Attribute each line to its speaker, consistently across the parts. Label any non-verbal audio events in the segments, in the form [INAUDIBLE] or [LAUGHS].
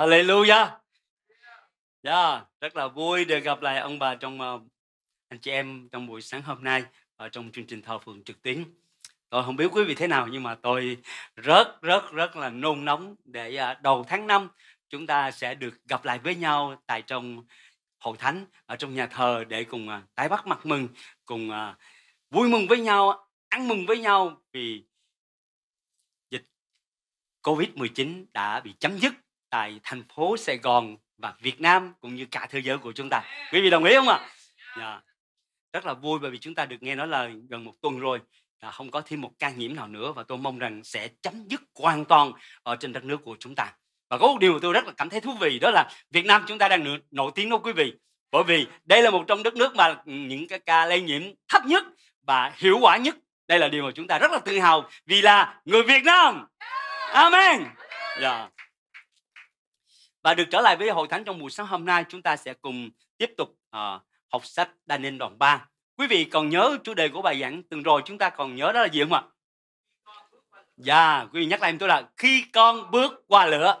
Speaker 1: Hallelujah. Yeah, dạ, rất là vui được gặp lại ông bà trong uh, anh chị em trong buổi sáng hôm nay ở trong chương trình thờ phượng trực tuyến. Tôi không biết quý vị thế nào nhưng mà tôi rất rất rất là nôn nóng để uh, đầu tháng 5 chúng ta sẽ được gặp lại với nhau tại trong hội thánh ở trong nhà thờ để cùng uh, tái bắt mặt mừng, cùng uh, vui mừng với nhau, ăn mừng với nhau vì dịch Covid-19 đã bị chấm dứt tại thành phố Sài Gòn và Việt Nam cũng như cả thế giới của chúng ta. Quý vị đồng ý không ạ? À? Rất là vui bởi vì chúng ta được nghe nói lời gần một tuần rồi là không có thêm một ca nhiễm nào nữa và tôi mong rằng sẽ chấm dứt hoàn toàn ở trên đất nước của chúng ta. Và có một điều mà tôi rất là cảm thấy thú vị đó là Việt Nam chúng ta đang nổi tiếng đó quý vị. Bởi vì đây là một trong đất nước mà ừ, những cái ca lây nhiễm thấp nhất và hiệu quả nhất. Đây là điều mà chúng ta rất là tự hào vì là người Việt Nam. Amen. Yeah. Dạ. Và được trở lại với hội thánh trong buổi sáng hôm nay, chúng ta sẽ cùng tiếp tục uh, học sách Daniel đoạn 3. Quý vị còn nhớ chủ đề của bài giảng tuần rồi chúng ta còn nhớ đó là gì không ạ? Dạ, yeah, quý vị nhắc lại tôi là khi con bước qua lửa.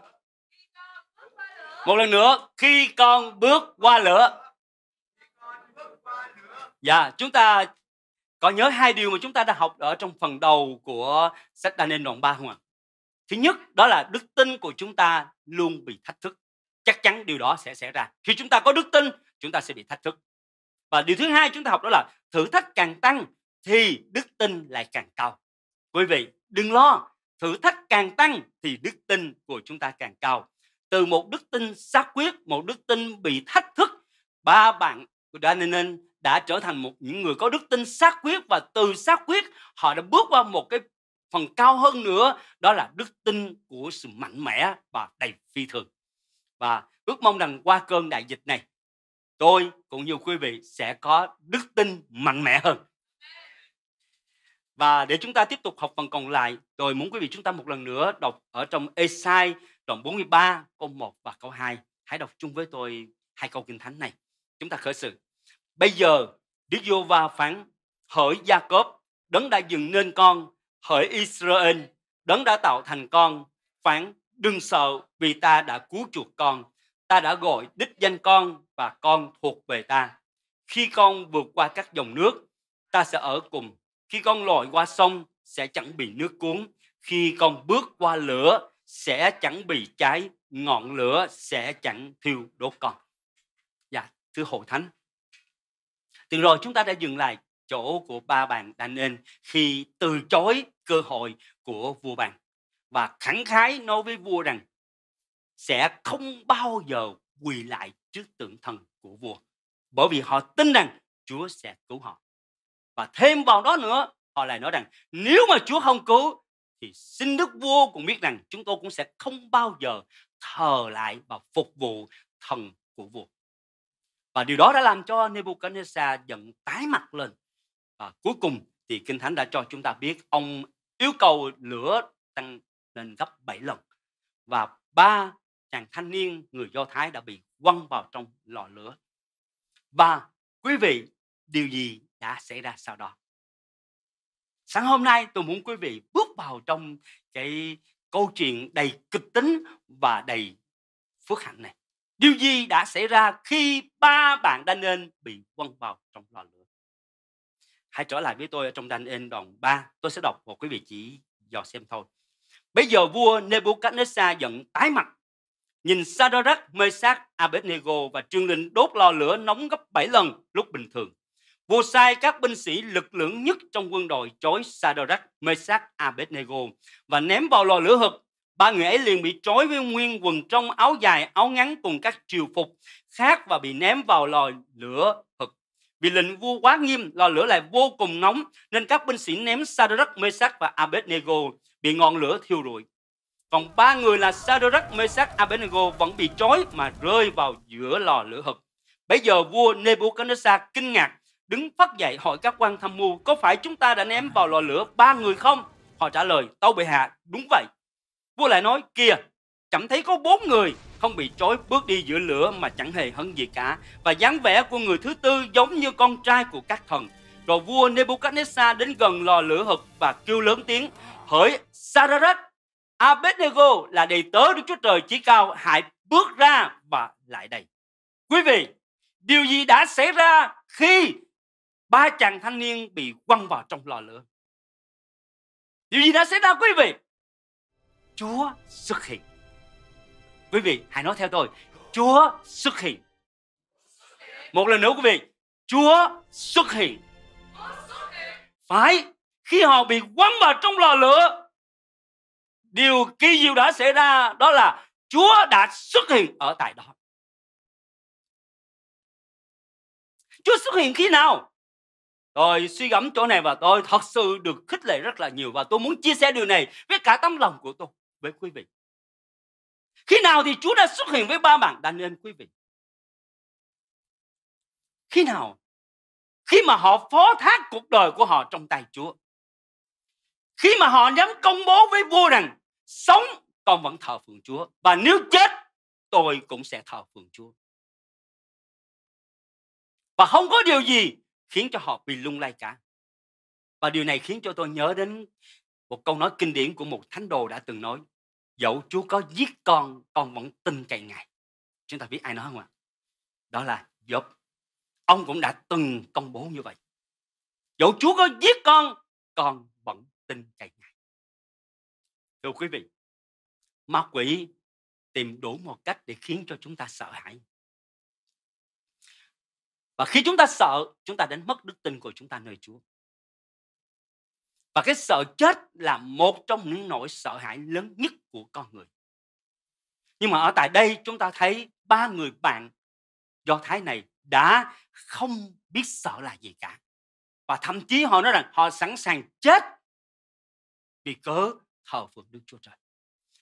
Speaker 1: Một lần nữa, khi con bước qua lửa. Dạ, yeah, chúng ta có nhớ hai điều mà chúng ta đã học ở trong phần đầu của sách Daniel đoạn 3 không ạ? thứ nhất đó là đức tin của chúng ta luôn bị thách thức chắc chắn điều đó sẽ xảy ra khi chúng ta có đức tin chúng ta sẽ bị thách thức và điều thứ hai chúng ta học đó là thử thách càng tăng thì đức tin lại càng cao quý vị đừng lo thử thách càng tăng thì đức tin của chúng ta càng cao từ một đức tin xác quyết một đức tin bị thách thức ba bạn của Daniel đã trở thành một những người có đức tin xác quyết và từ xác quyết họ đã bước qua một cái phần cao hơn nữa đó là đức tin của sự mạnh mẽ và đầy phi thường và ước mong rằng qua cơn đại dịch này tôi cũng như quý vị sẽ có đức tin mạnh mẽ hơn và để chúng ta tiếp tục học phần còn lại tôi muốn quý vị chúng ta một lần nữa đọc ở trong Esai đoạn 43 câu 1 và câu 2 hãy đọc chung với tôi hai câu kinh thánh này chúng ta khởi sự bây giờ Đức Giô-va phán hỡi Gia-cốp đấng đã dựng nên con hỡi Israel, đấng đã tạo thành con, phán đừng sợ vì ta đã cứu chuộc con, ta đã gọi đích danh con và con thuộc về ta. Khi con vượt qua các dòng nước, ta sẽ ở cùng. Khi con lội qua sông, sẽ chẳng bị nước cuốn. Khi con bước qua lửa, sẽ chẳng bị cháy. Ngọn lửa sẽ chẳng thiêu đốt con. Dạ, thưa Hội Thánh. Từ rồi chúng ta đã dừng lại chỗ của ba bàn Daniel khi từ chối cơ hội của vua bàn và khẳng khái nói với vua rằng sẽ không bao giờ quỳ lại trước tượng thần của vua bởi vì họ tin rằng Chúa sẽ cứu họ và thêm vào đó nữa họ lại nói rằng nếu mà Chúa không cứu thì xin Đức vua cũng biết rằng chúng tôi cũng sẽ không bao giờ thờ lại và phục vụ thần của vua. Và điều đó đã làm cho Nebuchadnezzar giận tái mặt lên và cuối cùng thì kinh thánh đã cho chúng ta biết ông yêu cầu lửa tăng lên gấp 7 lần và ba chàng thanh niên người Do Thái đã bị quăng vào trong lò lửa. Và quý vị, điều gì đã xảy ra sau đó? Sáng hôm nay tôi muốn quý vị bước vào trong cái câu chuyện đầy kịch tính và đầy phước hạnh này. Điều gì đã xảy ra khi ba bạn nên bị quăng vào trong lò lửa? hãy trở lại với tôi ở trong Daniel đoạn 3. Tôi sẽ đọc và quý vị chỉ dò xem thôi. Bây giờ vua Nebuchadnezzar giận tái mặt. Nhìn Sadrach, Mesach, Abednego và trương linh đốt lò lửa nóng gấp 7 lần lúc bình thường. Vua sai các binh sĩ lực lượng nhất trong quân đội chối Sadrach, Mesach, Abednego và ném vào lò lửa hực. Ba người ấy liền bị trói với nguyên quần trong áo dài, áo ngắn cùng các triều phục khác và bị ném vào lò lửa hực. Vì lệnh vua quá nghiêm, lò lửa lại vô cùng nóng, nên các binh sĩ ném Sadrach, Mesach và Abednego bị ngọn lửa thiêu rụi. Còn ba người là Sadrach, Mesach, Abednego vẫn bị trói mà rơi vào giữa lò lửa hực. Bây giờ vua Nebuchadnezzar kinh ngạc, đứng phát dậy hỏi các quan tham mưu, có phải chúng ta đã ném vào lò lửa ba người không? Họ trả lời, tâu bệ hạ, đúng vậy. Vua lại nói, kìa, cảm thấy có bốn người không bị trói bước đi giữa lửa mà chẳng hề hấn gì cả và dáng vẻ của người thứ tư giống như con trai của các thần. Rồi vua Nebuchadnezzar đến gần lò lửa hực và kêu lớn tiếng hỡi Sararat Abednego là đầy tớ Đức Chúa Trời chỉ cao hãy bước ra và lại đây. Quý vị, điều gì đã xảy ra khi ba chàng thanh niên bị quăng vào trong lò lửa? Điều gì đã xảy ra quý vị? Chúa xuất hiện. Quý vị hãy nói theo tôi Chúa xuất hiện Một lần nữa quý vị Chúa xuất hiện Phải Khi họ bị quấn vào trong lò lửa Điều kỳ diệu đã xảy ra Đó là Chúa đã xuất hiện ở tại đó Chúa xuất hiện khi nào? Tôi suy gẫm chỗ này và tôi thật sự được khích lệ rất là nhiều và tôi muốn chia sẻ điều này với cả tấm lòng của tôi với quý vị. Khi nào thì Chúa đã xuất hiện với ba bạn đàn Daniel quý vị? Khi nào? Khi mà họ phó thác cuộc đời của họ trong tay Chúa. Khi mà họ dám công bố với vua rằng sống con vẫn thờ phượng Chúa và nếu chết tôi cũng sẽ thờ phượng Chúa. Và không có điều gì khiến cho họ bị lung lay cả. Và điều này khiến cho tôi nhớ đến một câu nói kinh điển của một thánh đồ đã từng nói dẫu Chúa có giết con, con vẫn tin cậy Ngài. Chúng ta biết ai nói không ạ? Đó là Job. Ông cũng đã từng công bố như vậy. Dẫu Chúa có giết con, con vẫn tin cậy Ngài. Thưa quý vị, ma quỷ tìm đủ một cách để khiến cho chúng ta sợ hãi. Và khi chúng ta sợ, chúng ta đánh mất đức tin của chúng ta nơi Chúa. Và cái sợ chết là một trong những nỗi sợ hãi lớn nhất của con người. Nhưng mà ở tại đây chúng ta thấy ba người bạn Do Thái này đã không biết sợ là gì cả. Và thậm chí họ nói rằng họ sẵn sàng chết vì cớ thờ phượng Đức Chúa Trời.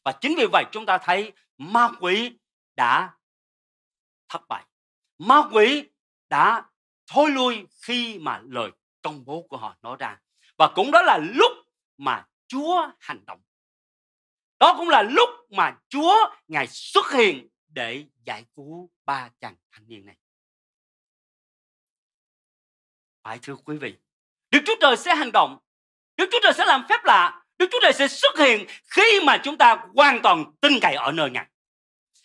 Speaker 1: Và chính vì vậy chúng ta thấy ma quỷ đã thất bại. Ma quỷ đã thối lui khi mà lời công bố của họ nói ra và cũng đó là lúc mà Chúa hành động. Đó cũng là lúc mà Chúa Ngài xuất hiện để giải cứu ba chàng thanh niên này. Phải thưa quý vị, Đức Chúa Trời sẽ hành động, Đức Chúa Trời sẽ làm phép lạ, Đức Chúa Trời sẽ xuất hiện khi mà chúng ta hoàn toàn tin cậy ở nơi Ngài.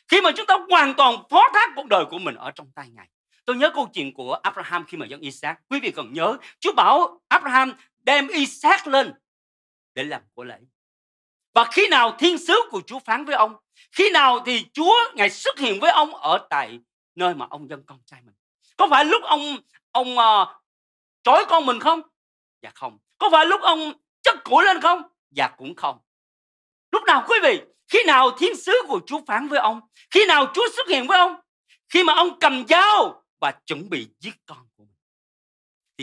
Speaker 1: Khi mà chúng ta hoàn toàn phó thác cuộc đời của mình ở trong tay Ngài. Tôi nhớ câu chuyện của Abraham khi mà dân Isaac. Quý vị cần nhớ, Chúa bảo Abraham đem y xác lên để làm của lễ và khi nào thiên sứ của Chúa phán với ông khi nào thì Chúa ngài xuất hiện với ông ở tại nơi mà ông dân con trai mình có phải lúc ông ông uh, trói con mình không dạ không có phải lúc ông chất củi lên không dạ cũng không lúc nào quý vị khi nào thiên sứ của Chúa phán với ông khi nào Chúa xuất hiện với ông khi mà ông cầm dao và chuẩn bị giết con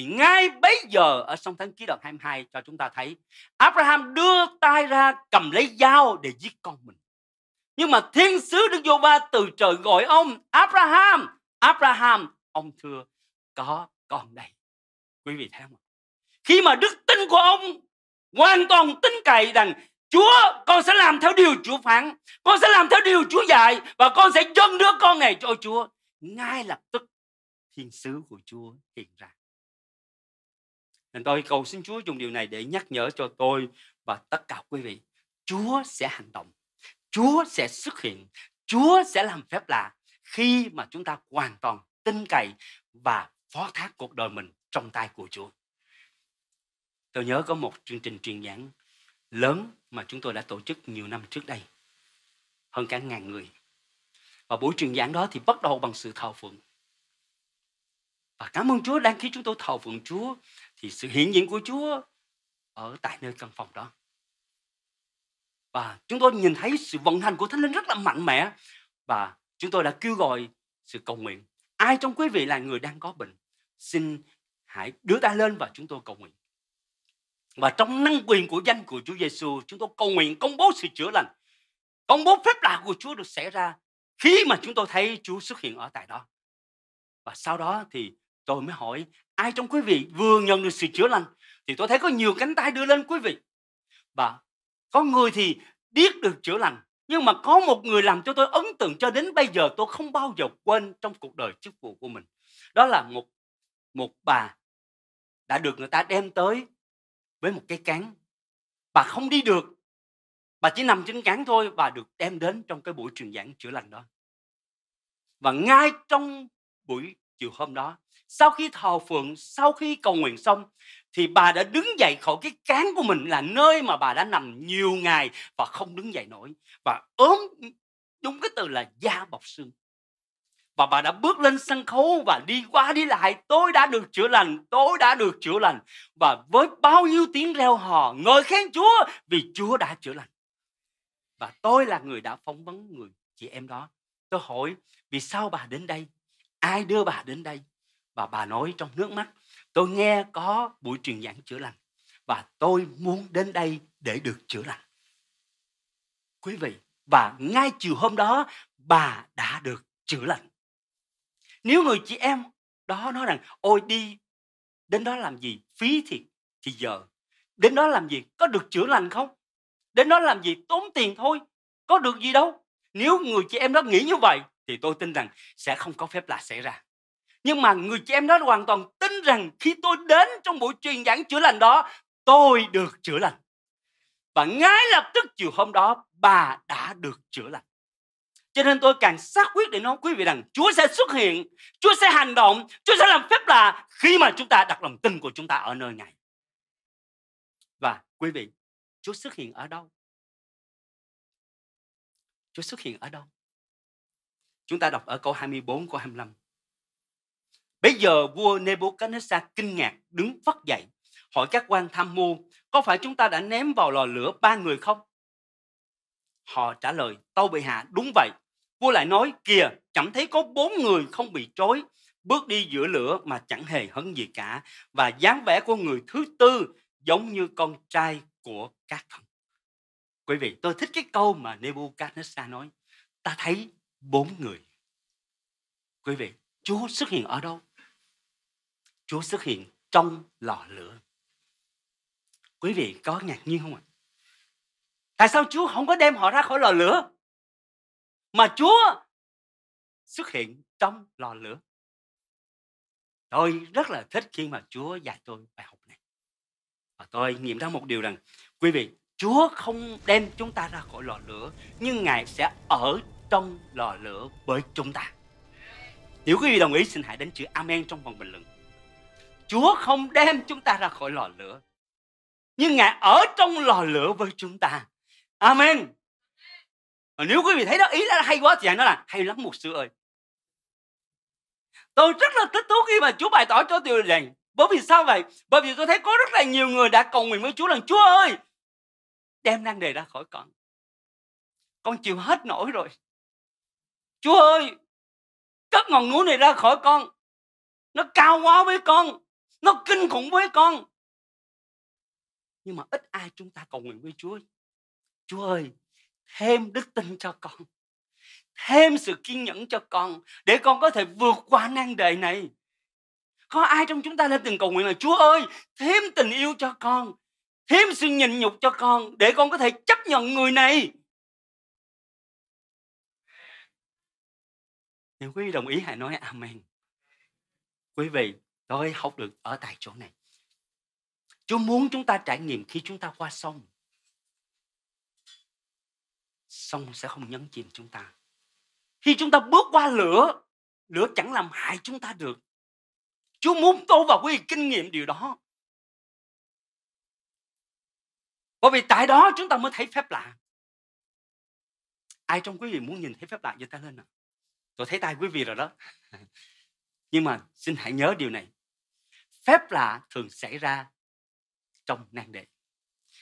Speaker 1: thì ngay bây giờ ở trong thánh ký đoạn 22 cho chúng ta thấy Abraham đưa tay ra cầm lấy dao để giết con mình. Nhưng mà thiên sứ Đức Giô ba từ trời gọi ông Abraham, Abraham, ông thưa có con đây. Quý vị thấy không? Khi mà đức tin của ông hoàn toàn tin cậy rằng Chúa con sẽ làm theo điều Chúa phán Con sẽ làm theo điều Chúa dạy Và con sẽ dâng đứa con này cho Chúa Ngay lập tức thiên sứ của Chúa hiện ra nên tôi cầu xin Chúa dùng điều này để nhắc nhở cho tôi và tất cả quý vị. Chúa sẽ hành động. Chúa sẽ xuất hiện. Chúa sẽ làm phép lạ khi mà chúng ta hoàn toàn tin cậy và phó thác cuộc đời mình trong tay của Chúa. Tôi nhớ có một chương trình truyền giảng lớn mà chúng tôi đã tổ chức nhiều năm trước đây. Hơn cả ngàn người. Và buổi truyền giảng đó thì bắt đầu bằng sự thờ phượng. Và cảm ơn Chúa đang khi chúng tôi thờ phượng Chúa thì sự hiện diện của Chúa ở tại nơi căn phòng đó. Và chúng tôi nhìn thấy sự vận hành của Thánh Linh rất là mạnh mẽ và chúng tôi đã kêu gọi sự cầu nguyện. Ai trong quý vị là người đang có bệnh, xin hãy đưa tay lên và chúng tôi cầu nguyện. Và trong năng quyền của danh của Chúa Giêsu, chúng tôi cầu nguyện công bố sự chữa lành. Công bố phép lạ của Chúa được xảy ra khi mà chúng tôi thấy Chúa xuất hiện ở tại đó. Và sau đó thì tôi mới hỏi ai trong quý vị vừa nhận được sự chữa lành thì tôi thấy có nhiều cánh tay đưa lên quý vị và có người thì biết được chữa lành nhưng mà có một người làm cho tôi ấn tượng cho đến bây giờ tôi không bao giờ quên trong cuộc đời chức vụ của mình đó là một một bà đã được người ta đem tới với một cái cán bà không đi được bà chỉ nằm trên cán thôi và được đem đến trong cái buổi truyền giảng chữa lành đó và ngay trong buổi chiều hôm đó sau khi thờ phượng sau khi cầu nguyện xong thì bà đã đứng dậy khỏi cái cán của mình là nơi mà bà đã nằm nhiều ngày và không đứng dậy nổi và ốm đúng cái từ là da bọc xương và bà đã bước lên sân khấu và đi qua đi lại tôi đã được chữa lành tôi đã được chữa lành và với bao nhiêu tiếng reo hò ngợi khen chúa vì chúa đã chữa lành và tôi là người đã phỏng vấn người chị em đó tôi hỏi vì sao bà đến đây ai đưa bà đến đây và bà nói trong nước mắt tôi nghe có buổi truyền giảng chữa lành và tôi muốn đến đây để được chữa lành quý vị và ngay chiều hôm đó bà đã được chữa lành nếu người chị em đó nói rằng ôi đi đến đó làm gì phí thiệt thì giờ đến đó làm gì có được chữa lành không đến đó làm gì tốn tiền thôi có được gì đâu nếu người chị em đó nghĩ như vậy thì tôi tin rằng sẽ không có phép lạ xảy ra nhưng mà người chị em đó hoàn toàn tin rằng khi tôi đến trong buổi truyền giảng chữa lành đó tôi được chữa lành và ngay lập tức chiều hôm đó bà đã được chữa lành cho nên tôi càng xác quyết để nói quý vị rằng Chúa sẽ xuất hiện, Chúa sẽ hành động, Chúa sẽ làm phép lạ khi mà chúng ta đặt lòng tin của chúng ta ở nơi ngài Và quý vị, Chúa xuất hiện ở đâu? Chúa xuất hiện ở đâu? Chúng ta đọc ở câu 24 câu 25. Bây giờ vua Nebuchadnezzar kinh ngạc đứng phất dậy, hỏi các quan tham mưu, có phải chúng ta đã ném vào lò lửa ba người không? Họ trả lời, tâu bệ hạ, đúng vậy. Vua lại nói, kìa, chẳng thấy có bốn người không bị trói, bước đi giữa lửa mà chẳng hề hấn gì cả, và dáng vẻ của người thứ tư giống như con trai của các thần. Quý vị, tôi thích cái câu mà Nebuchadnezzar nói, ta thấy bốn người. Quý vị, Chúa xuất hiện ở đâu? Chúa xuất hiện trong lò lửa. Quý vị có ngạc nhiên không ạ? Tại sao Chúa không có đem họ ra khỏi lò lửa? Mà Chúa xuất hiện trong lò lửa. Tôi rất là thích khi mà Chúa dạy tôi bài học này. Và tôi nghiệm ra một điều rằng, quý vị, Chúa không đem chúng ta ra khỏi lò lửa, nhưng Ngài sẽ ở trong lò lửa với chúng ta. Nếu quý vị đồng ý, xin hãy đánh chữ Amen trong phần bình luận. Chúa không đem chúng ta ra khỏi lò lửa. Nhưng Ngài ở trong lò lửa với chúng ta. Amen. Và nếu quý vị thấy đó ý là hay quá thì Ngài nói là hay lắm một sư ơi. Tôi rất là thích thú khi mà Chúa bày tỏ cho tôi rằng bởi vì sao vậy? Bởi vì tôi thấy có rất là nhiều người đã cầu nguyện với Chúa rằng Chúa ơi, đem năng đề ra khỏi con. Con chịu hết nổi rồi. Chúa ơi, cất ngọn núi này ra khỏi con. Nó cao quá với con nó kinh khủng với con nhưng mà ít ai chúng ta cầu nguyện với Chúa Chúa ơi thêm đức tin cho con thêm sự kiên nhẫn cho con để con có thể vượt qua nan đề này có ai trong chúng ta đã từng cầu nguyện là Chúa ơi thêm tình yêu cho con thêm sự nhịn nhục cho con để con có thể chấp nhận người này nếu quý vị đồng ý hãy nói amen quý vị tôi học được ở tại chỗ này Chúa muốn chúng ta trải nghiệm khi chúng ta qua sông Sông sẽ không nhấn chìm chúng ta Khi chúng ta bước qua lửa Lửa chẳng làm hại chúng ta được Chúa muốn tôi và quý vị kinh nghiệm điều đó Bởi vì tại đó chúng ta mới thấy phép lạ Ai trong quý vị muốn nhìn thấy phép lạ giơ tay lên nào Tôi thấy tay quý vị rồi đó [LAUGHS] Nhưng mà xin hãy nhớ điều này phép lạ thường xảy ra trong nan đề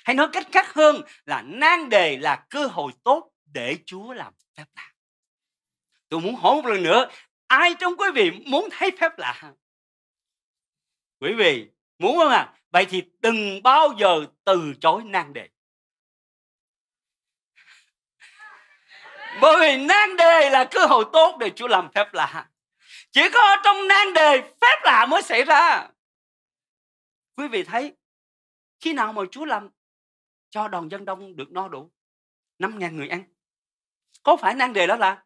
Speaker 1: hay nói cách khác hơn là nan đề là cơ hội tốt để chúa làm phép lạ tôi muốn hỏi một lần nữa ai trong quý vị muốn thấy phép lạ quý vị muốn không à vậy thì đừng bao giờ từ chối nan đề bởi vì nan đề là cơ hội tốt để chúa làm phép lạ chỉ có trong nan đề phép lạ mới xảy ra Quý vị thấy khi nào mà Chúa làm cho đoàn dân đông được no đủ 5.000 người ăn có phải nan đề đó là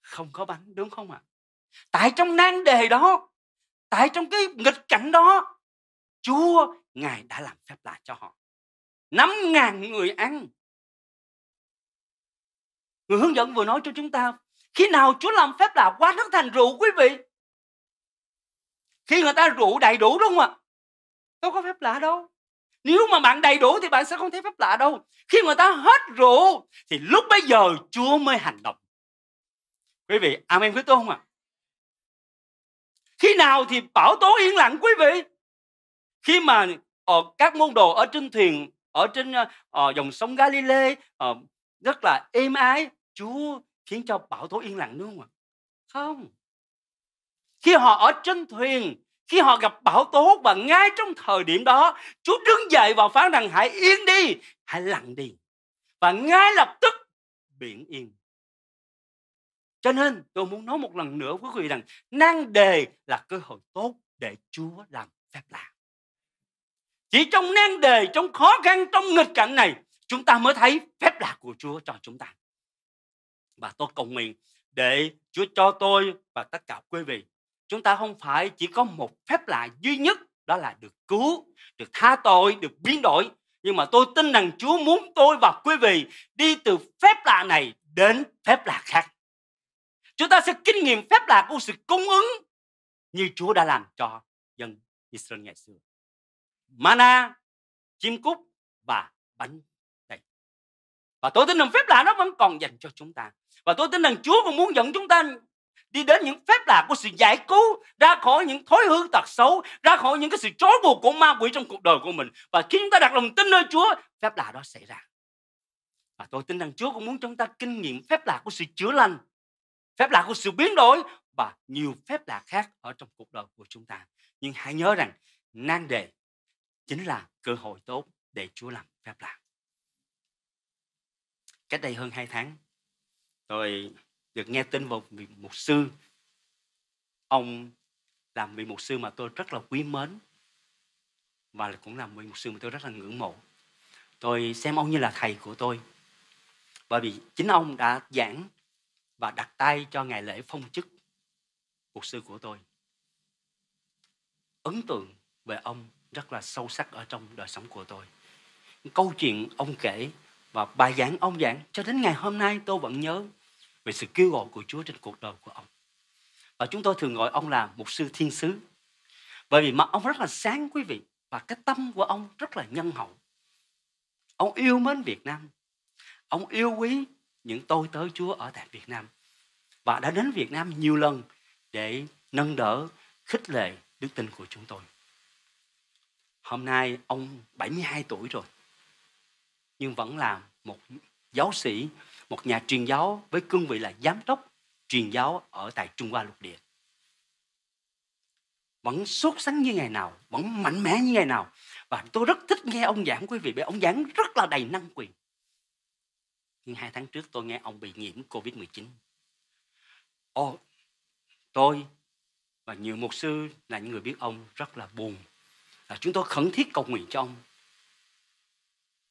Speaker 1: không có bánh đúng không ạ? À? Tại trong nan đề đó, tại trong cái nghịch cảnh đó, Chúa Ngài đã làm phép lạ cho họ. 5.000 người ăn. Người hướng dẫn vừa nói cho chúng ta, khi nào Chúa làm phép lạ quá nước thành rượu quý vị? Khi người ta rượu đầy đủ đúng không ạ? À? Đâu có phép lạ đâu. Nếu mà bạn đầy đủ thì bạn sẽ không thấy phép lạ đâu. Khi người ta hết rượu thì lúc bây giờ Chúa mới hành động. Quý vị, amen với tôi không ạ? À? Khi nào thì bảo tố yên lặng quý vị? Khi mà ở ờ, các môn đồ ở trên thuyền, ở trên ở ờ, ờ, dòng sông Galilee ở rất là êm ái, Chúa khiến cho bảo tố yên lặng đúng không ạ? Không. Khi họ ở trên thuyền khi họ gặp bão tố và ngay trong thời điểm đó Chúa đứng dậy và phán rằng hãy yên đi, hãy lặng đi. Và ngay lập tức biển yên. Cho nên tôi muốn nói một lần nữa với quý vị rằng nan đề là cơ hội tốt để Chúa làm phép lạ. Chỉ trong nan đề, trong khó khăn, trong nghịch cảnh này chúng ta mới thấy phép lạ của Chúa cho chúng ta. Và tôi cầu nguyện để Chúa cho tôi và tất cả quý vị chúng ta không phải chỉ có một phép lạ duy nhất đó là được cứu, được tha tội, được biến đổi. Nhưng mà tôi tin rằng Chúa muốn tôi và quý vị đi từ phép lạ này đến phép lạ khác. Chúng ta sẽ kinh nghiệm phép lạ của sự cung ứng như Chúa đã làm cho dân Israel ngày xưa. Mana, chim cút và bánh đầy. Và tôi tin rằng phép lạ nó vẫn còn dành cho chúng ta. Và tôi tin rằng Chúa cũng muốn dẫn chúng ta đi đến những phép lạ của sự giải cứu ra khỏi những thói hư tật xấu ra khỏi những cái sự trói buộc của ma quỷ trong cuộc đời của mình và khi chúng ta đặt lòng tin nơi Chúa phép lạ đó xảy ra và tôi tin rằng Chúa cũng muốn chúng ta kinh nghiệm phép lạ của sự chữa lành phép lạ của sự biến đổi và nhiều phép lạ khác ở trong cuộc đời của chúng ta nhưng hãy nhớ rằng nan đề chính là cơ hội tốt để Chúa làm phép lạ cách đây hơn 2 tháng tôi được nghe tin một vị mục sư ông làm vị mục sư mà tôi rất là quý mến và cũng làm vị mục sư mà tôi rất là ngưỡng mộ tôi xem ông như là thầy của tôi bởi vì chính ông đã giảng và đặt tay cho ngày lễ phong chức mục sư của tôi ấn tượng về ông rất là sâu sắc ở trong đời sống của tôi câu chuyện ông kể và bài giảng ông giảng cho đến ngày hôm nay tôi vẫn nhớ về sự kêu gọi của Chúa trên cuộc đời của ông. Và chúng tôi thường gọi ông là mục sư thiên sứ. Bởi vì mặt ông rất là sáng quý vị và cái tâm của ông rất là nhân hậu. Ông yêu mến Việt Nam. Ông yêu quý những tôi tới Chúa ở tại Việt Nam. Và đã đến Việt Nam nhiều lần để nâng đỡ, khích lệ đức tin của chúng tôi. Hôm nay ông 72 tuổi rồi nhưng vẫn là một giáo sĩ một nhà truyền giáo với cương vị là giám đốc truyền giáo ở tại Trung Hoa lục địa. Vẫn sốt sắng như ngày nào, vẫn mạnh mẽ như ngày nào. Và tôi rất thích nghe ông giảng quý vị, bởi ông giảng rất là đầy năng quyền. Nhưng hai tháng trước tôi nghe ông bị nhiễm Covid-19. Ồ, tôi và nhiều mục sư là những người biết ông rất là buồn. Là chúng tôi khẩn thiết cầu nguyện cho ông.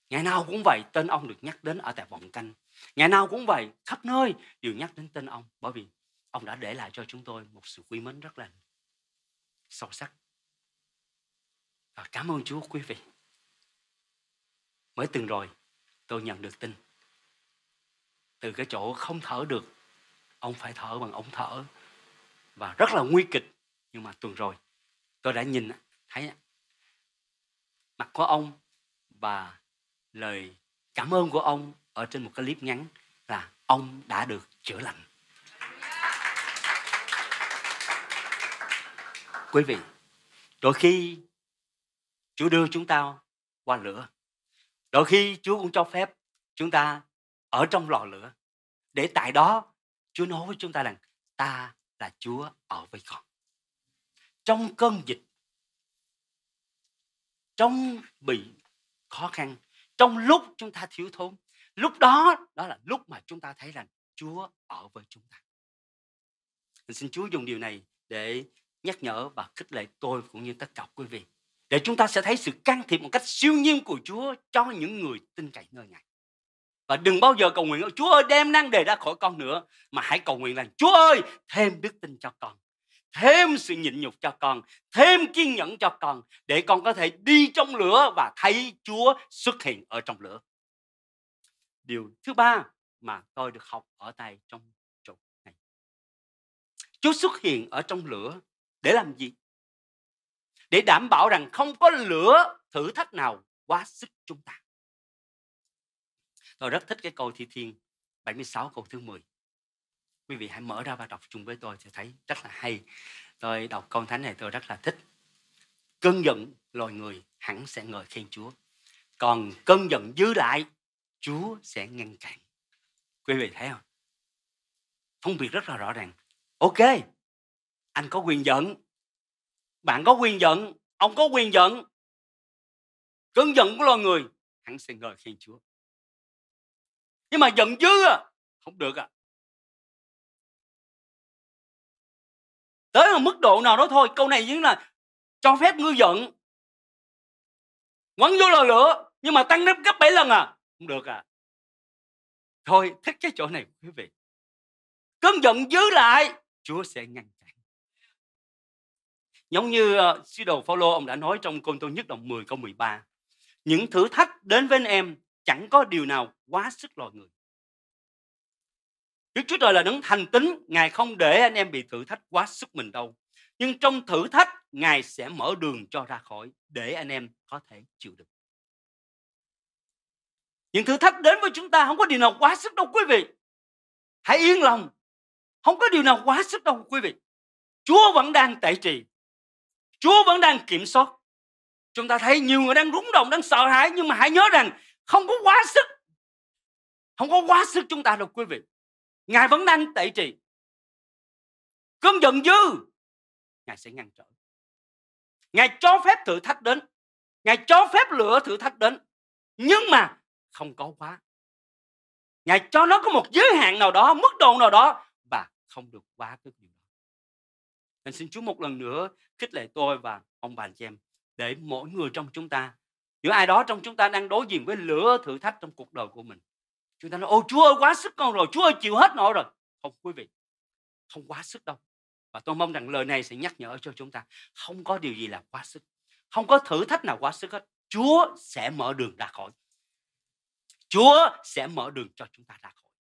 Speaker 1: Ngày nào cũng vậy, tên ông được nhắc đến ở tại vọng canh. Ngày nào cũng vậy, khắp nơi đều nhắc đến tên ông bởi vì ông đã để lại cho chúng tôi một sự quý mến rất là sâu sắc. Và cảm ơn Chúa quý vị. Mới từng rồi tôi nhận được tin từ cái chỗ không thở được ông phải thở bằng ống thở và rất là nguy kịch nhưng mà tuần rồi tôi đã nhìn thấy mặt của ông và lời cảm ơn của ông ở trên một cái clip ngắn là ông đã được chữa lành. Quý vị, đôi khi Chúa đưa chúng ta qua lửa. Đôi khi Chúa cũng cho phép chúng ta ở trong lò lửa. Để tại đó Chúa nói với chúng ta rằng ta là Chúa ở với con. Trong cơn dịch, trong bị khó khăn, trong lúc chúng ta thiếu thốn, lúc đó đó là lúc mà chúng ta thấy rằng chúa ở với chúng ta mình xin chúa dùng điều này để nhắc nhở và khích lệ tôi cũng như tất cả quý vị để chúng ta sẽ thấy sự can thiệp một cách siêu nhiên của Chúa cho những người tin cậy nơi Ngài. Và đừng bao giờ cầu nguyện Chúa ơi đem năng đề ra khỏi con nữa mà hãy cầu nguyện rằng Chúa ơi thêm đức tin cho con, thêm sự nhịn nhục cho con, thêm kiên nhẫn cho con để con có thể đi trong lửa và thấy Chúa xuất hiện ở trong lửa điều thứ ba mà tôi được học ở tại trong chỗ này. Chúa xuất hiện ở trong lửa để làm gì? Để đảm bảo rằng không có lửa thử thách nào quá sức chúng ta. Tôi rất thích cái câu thi thiên 76 câu thứ 10. Quý vị hãy mở ra và đọc chung với tôi sẽ thấy rất là hay. Tôi đọc câu thánh này tôi rất là thích. Cơn giận loài người hẳn sẽ ngợi khen Chúa. Còn cơn giận dư lại Chúa sẽ ngăn cản. Quý vị thấy không? Phân biệt rất là rõ ràng. Ok, anh có quyền giận. Bạn có quyền giận. Ông có quyền giận. Cơn giận của loài người. Hắn sẽ ngợi khen Chúa. Nhưng mà giận chứ à. Không được à. Tới một mức độ nào đó thôi. Câu này chính là cho phép ngư giận. Quấn vô lò lửa. Nhưng mà tăng gấp gấp 7 lần à không được à thôi thích cái chỗ này quý vị cơn giận dữ lại chúa sẽ ngăn chặn giống như uh, sứ đồ Phaolô ông đã nói trong côn tô nhất đồng 10 câu 13 những thử thách đến với anh em chẳng có điều nào quá sức loài người Đức Chúa Trời là đấng thành tính Ngài không để anh em bị thử thách quá sức mình đâu. Nhưng trong thử thách, Ngài sẽ mở đường cho ra khỏi để anh em có thể chịu được những thử thách đến với chúng ta không có điều nào quá sức đâu quý vị hãy yên lòng không có điều nào quá sức đâu quý vị chúa vẫn đang tẩy trì chúa vẫn đang kiểm soát chúng ta thấy nhiều người đang rúng động đang sợ hãi nhưng mà hãy nhớ rằng không có quá sức không có quá sức chúng ta đâu quý vị ngài vẫn đang tẩy trì cơn giận dư ngài sẽ ngăn trở ngài cho phép thử thách đến ngài cho phép lửa thử thách đến nhưng mà không có quá ngài cho nó có một giới hạn nào đó mức độ nào đó và không được quá cái điều đó nên xin chúa một lần nữa khích lệ tôi và ông bà anh chị em để mỗi người trong chúng ta những ai đó trong chúng ta đang đối diện với lửa thử thách trong cuộc đời của mình chúng ta nói ô chúa ơi quá sức con rồi chúa ơi chịu hết nổi rồi không quý vị không quá sức đâu và tôi mong rằng lời này sẽ nhắc nhở cho chúng ta không có điều gì là quá sức không có thử thách nào quá sức hết chúa sẽ mở đường ra khỏi Chúa sẽ mở đường cho chúng ta ra khỏi.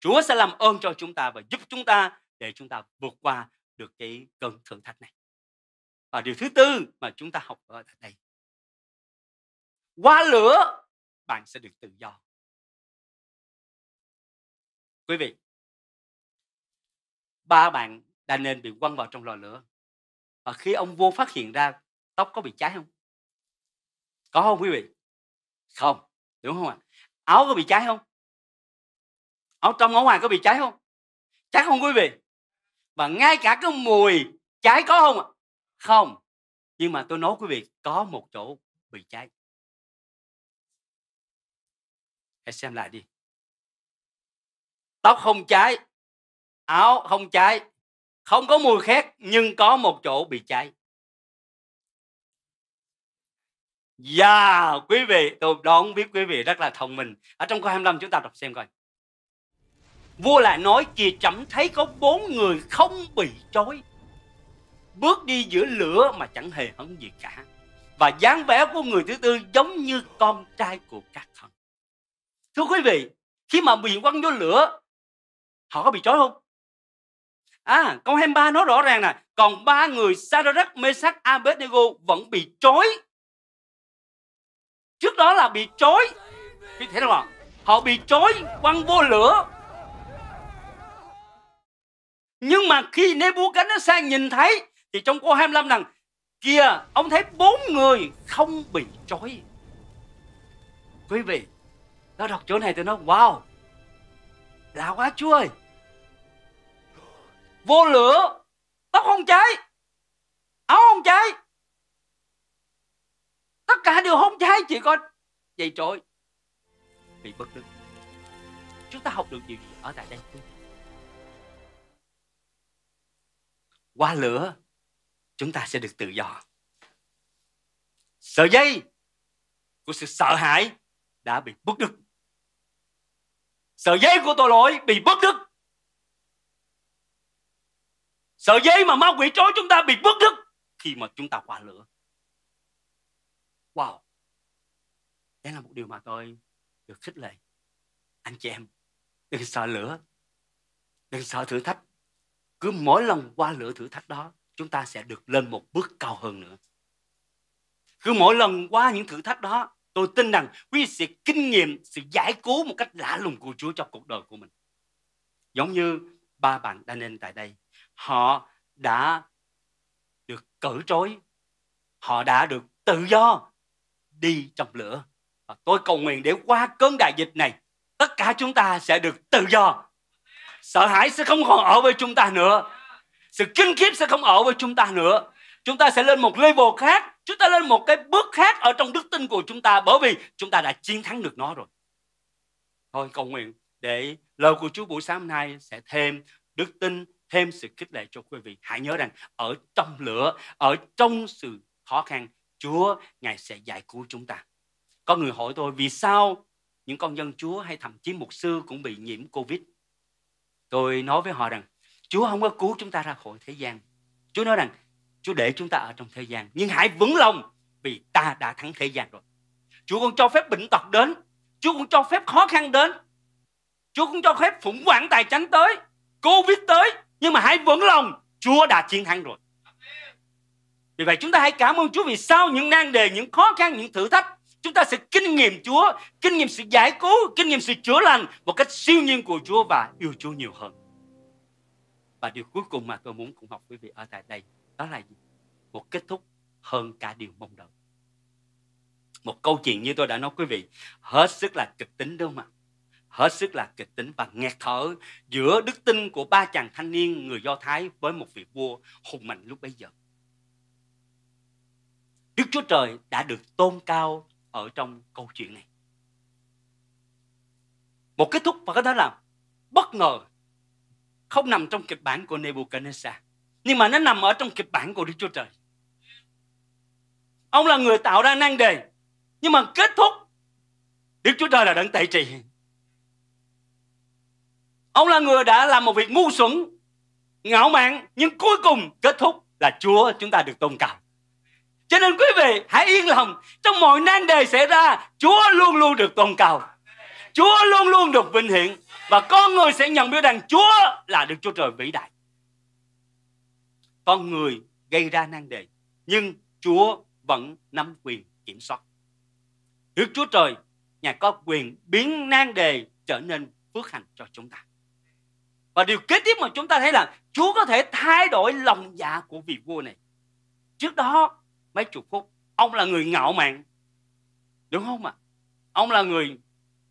Speaker 1: Chúa sẽ làm ơn cho chúng ta và giúp chúng ta để chúng ta vượt qua được cái cơn thử thách này. Và điều thứ tư mà chúng ta học ở đây. Qua lửa, bạn sẽ được tự do. Quý vị, ba bạn đã nên bị quăng vào trong lò lửa. Và khi ông vua phát hiện ra, tóc có bị cháy không? Có không quý vị? Không đúng không ạ áo có bị cháy không áo trong áo ngoài có bị cháy không chắc không quý vị và ngay cả cái mùi cháy có không ạ không nhưng mà tôi nói quý vị có một chỗ bị cháy hãy xem lại đi tóc không cháy áo không cháy không có mùi khét nhưng có một chỗ bị cháy Dạ, yeah, quý vị, tôi đón biết quý vị rất là thông minh. Ở trong câu 25 chúng ta đọc xem coi. Vua lại nói kia chậm thấy có bốn người không bị chối. Bước đi giữa lửa mà chẳng hề hấn gì cả. Và dáng vẻ của người thứ tư giống như con trai của các thần. Thưa quý vị, khi mà bị quăng vô lửa, họ có bị chối không? À, câu 23 nói rõ ràng nè, còn ba người Sadrach, Mesach, Abednego vẫn bị chối trước đó là bị chối như thế nào họ bị chối quăng vô lửa nhưng mà khi Nebuchadnezzar nhìn thấy thì trong câu 25 rằng kia ông thấy bốn người không bị chối quý vị nó đọc chỗ này tôi nói wow lạ quá chúa ơi vô lửa tóc không cháy áo không cháy tất cả đều không trái chị con vậy rồi bị bất đức chúng ta học được điều gì ở tại đây qua lửa chúng ta sẽ được tự do sợi dây của sự sợ hãi đã bị bất đức sợi dây của tội lỗi bị bất đức sợi dây mà ma quỷ trói chúng ta bị bất đức khi mà chúng ta qua lửa wow đấy là một điều mà tôi được khích lệ anh chị em đừng sợ lửa đừng sợ thử thách cứ mỗi lần qua lửa thử thách đó chúng ta sẽ được lên một bước cao hơn nữa cứ mỗi lần qua những thử thách đó tôi tin rằng quý vị sẽ kinh nghiệm sự giải cứu một cách lạ lùng của Chúa trong cuộc đời của mình giống như ba bạn Daniel tại đây họ đã được cởi trối họ đã được tự do đi trong lửa. Và tôi cầu nguyện để qua cơn đại dịch này, tất cả chúng ta sẽ được tự do. Sợ hãi sẽ không còn ở với chúng ta nữa. Sự kinh khiếp sẽ không ở với chúng ta nữa. Chúng ta sẽ lên một level khác. Chúng ta lên một cái bước khác ở trong đức tin của chúng ta bởi vì chúng ta đã chiến thắng được nó rồi. Thôi cầu nguyện để lời của Chúa buổi sáng hôm nay sẽ thêm đức tin, thêm sự khích lệ cho quý vị. Hãy nhớ rằng ở trong lửa, ở trong sự khó khăn Chúa Ngài sẽ giải cứu chúng ta. Có người hỏi tôi vì sao những con dân Chúa hay thậm chí mục sư cũng bị nhiễm Covid. Tôi nói với họ rằng Chúa không có cứu chúng ta ra khỏi thế gian. Chúa nói rằng Chúa để chúng ta ở trong thế gian nhưng hãy vững lòng vì ta đã thắng thế gian rồi. Chúa còn cho phép bệnh tật đến, Chúa cũng cho phép khó khăn đến. Chúa cũng cho phép khủng hoảng tài chánh tới, Covid tới, nhưng mà hãy vững lòng, Chúa đã chiến thắng rồi. Vì vậy chúng ta hãy cảm ơn Chúa vì sau những nan đề, những khó khăn, những thử thách chúng ta sẽ kinh nghiệm Chúa, kinh nghiệm sự giải cứu, kinh nghiệm sự chữa lành một cách siêu nhiên của Chúa và yêu Chúa nhiều hơn. Và điều cuối cùng mà tôi muốn cùng học quý vị ở tại đây đó là gì? Một kết thúc hơn cả điều mong đợi. Một câu chuyện như tôi đã nói quý vị, hết sức là kịch tính đúng không ạ? Hết sức là kịch tính và nghẹt thở giữa đức tin của ba chàng thanh niên người Do Thái với một vị vua hùng mạnh lúc bấy giờ Đức Chúa Trời đã được tôn cao ở trong câu chuyện này. Một kết thúc và có thể là bất ngờ không nằm trong kịch bản của Nebuchadnezzar nhưng mà nó nằm ở trong kịch bản của Đức Chúa Trời. Ông là người tạo ra nan đề nhưng mà kết thúc Đức Chúa Trời là đấng tẩy trì. Ông là người đã làm một việc ngu xuẩn, ngạo mạn nhưng cuối cùng kết thúc là Chúa chúng ta được tôn cao. Cho nên quý vị hãy yên lòng Trong mọi nan đề xảy ra Chúa luôn luôn được toàn cầu Chúa luôn luôn được vinh hiển Và con người sẽ nhận biết rằng Chúa là Đức Chúa Trời vĩ đại Con người gây ra nan đề Nhưng Chúa vẫn nắm quyền kiểm soát Đức Chúa Trời Ngài có quyền biến nan đề trở nên phước hành cho chúng ta và điều kế tiếp mà chúng ta thấy là Chúa có thể thay đổi lòng dạ của vị vua này. Trước đó mấy chục phút ông là người ngạo mạn đúng không ạ à? ông là người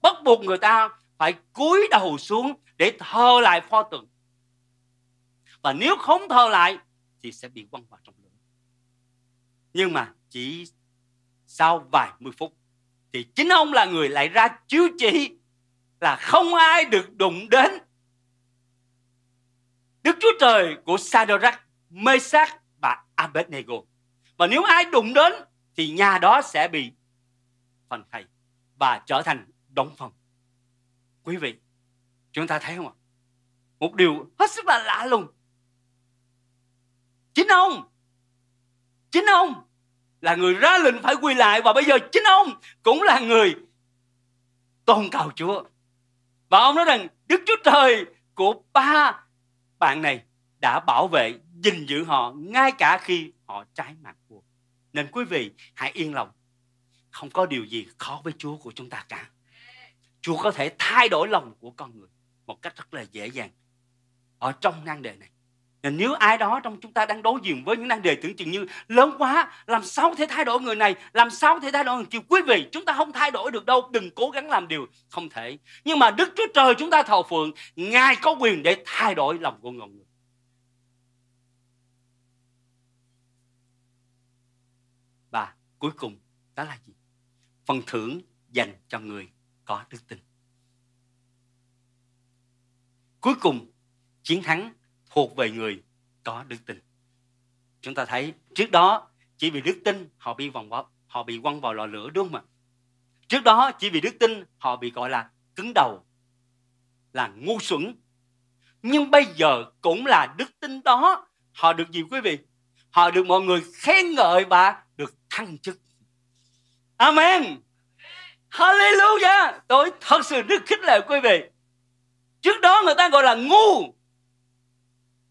Speaker 1: bắt buộc người ta phải cúi đầu xuống để thờ lại pho tượng và nếu không thờ lại thì sẽ bị quăng vào trong lửa nhưng mà chỉ sau vài mươi phút thì chính ông là người lại ra chiếu chỉ là không ai được đụng đến Đức Chúa Trời của Sadrach, Mesach và Abednego và nếu ai đụng đến thì nhà đó sẽ bị phần thầy và trở thành đóng phòng quý vị chúng ta thấy không ạ một điều hết sức là lạ lùng chính ông chính ông là người ra lệnh phải quỳ lại và bây giờ chính ông cũng là người tôn cầu chúa và ông nói rằng đức chúa trời của ba bạn này đã bảo vệ gìn giữ họ ngay cả khi họ trái mặt nên quý vị hãy yên lòng. Không có điều gì khó với Chúa của chúng ta cả. Chúa có thể thay đổi lòng của con người một cách rất là dễ dàng ở trong nan đề này. Nên nếu ai đó trong chúng ta đang đối diện với những nan đề tưởng chừng như lớn quá, làm sao có thể thay đổi người này, làm sao có thể thay đổi người kia. Quý vị, chúng ta không thay đổi được đâu, đừng cố gắng làm điều không thể. Nhưng mà Đức Chúa Trời chúng ta thờ phượng, Ngài có quyền để thay đổi lòng của người. cuối cùng đó là gì phần thưởng dành cho người có đức tin cuối cùng chiến thắng thuộc về người có đức tin chúng ta thấy trước đó chỉ vì đức tin họ bị vòng vào họ bị quăng vào lò lửa đúng không ạ trước đó chỉ vì đức tin họ bị gọi là cứng đầu là ngu xuẩn nhưng bây giờ cũng là đức tin đó họ được gì quý vị họ được mọi người khen ngợi và được thăng chức amen hallelujah tôi thật sự rất khích lệ quý vị trước đó người ta gọi là ngu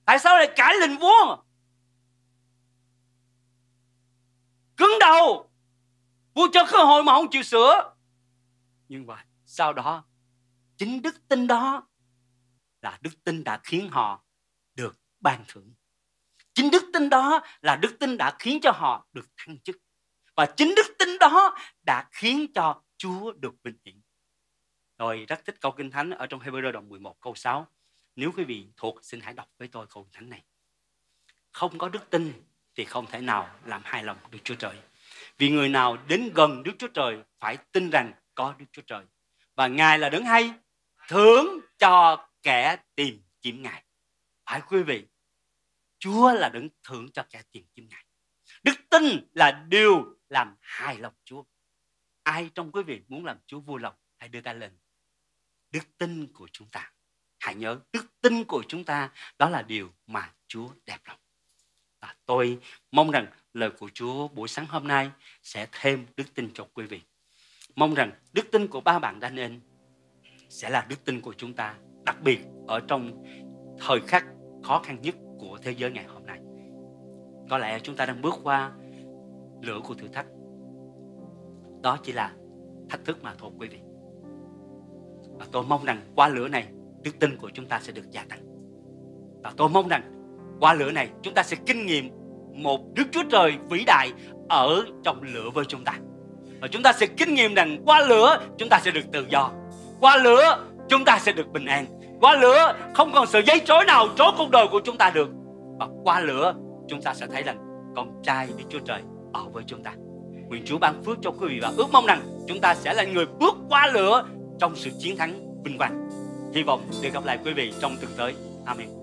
Speaker 1: tại sao lại cãi lệnh vua cứng đầu vua cho cơ hội mà không chịu sửa nhưng mà sau đó chính đức tin đó là đức tin đã khiến họ được ban thưởng Chính đức tin đó là đức tin đã khiến cho họ được thăng chức. Và chính đức tin đó đã khiến cho Chúa được bình yên. Rồi rất thích câu Kinh Thánh ở trong Hebrew đoạn 11 câu 6. Nếu quý vị thuộc xin hãy đọc với tôi câu Kinh Thánh này. Không có đức tin thì không thể nào làm hài lòng Đức Chúa Trời. Vì người nào đến gần Đức Chúa Trời phải tin rằng có Đức Chúa Trời. Và Ngài là đấng hay, thưởng cho kẻ tìm kiếm Ngài. Phải quý vị Chúa là đấng thưởng cho kẻ tìm kiếm Ngài. Đức tin là điều làm hài lòng Chúa. Ai trong quý vị muốn làm Chúa vui lòng, hãy đưa tay lên. Đức tin của chúng ta. Hãy nhớ, đức tin của chúng ta đó là điều mà Chúa đẹp lòng. Và tôi mong rằng lời của Chúa buổi sáng hôm nay sẽ thêm đức tin cho quý vị. Mong rằng đức tin của ba bạn Daniel sẽ là đức tin của chúng ta, đặc biệt ở trong thời khắc khó khăn nhất của thế giới ngày hôm nay. Có lẽ chúng ta đang bước qua lửa của thử thách. Đó chỉ là thách thức mà thôi quý vị. Và tôi mong rằng qua lửa này, đức tin của chúng ta sẽ được gia tăng. Và tôi mong rằng qua lửa này chúng ta sẽ kinh nghiệm một Đức Chúa Trời vĩ đại ở trong lửa với chúng ta. Và chúng ta sẽ kinh nghiệm rằng qua lửa chúng ta sẽ được tự do. Qua lửa chúng ta sẽ được bình an qua lửa không còn sự dây chối nào trối cuộc đời của chúng ta được và qua lửa chúng ta sẽ thấy rằng con trai Đức Chúa Trời ở với chúng ta nguyện Chúa ban phước cho quý vị và ước mong rằng chúng ta sẽ là người bước qua lửa trong sự chiến thắng vinh quang hy vọng được gặp lại quý vị trong tuần tới amen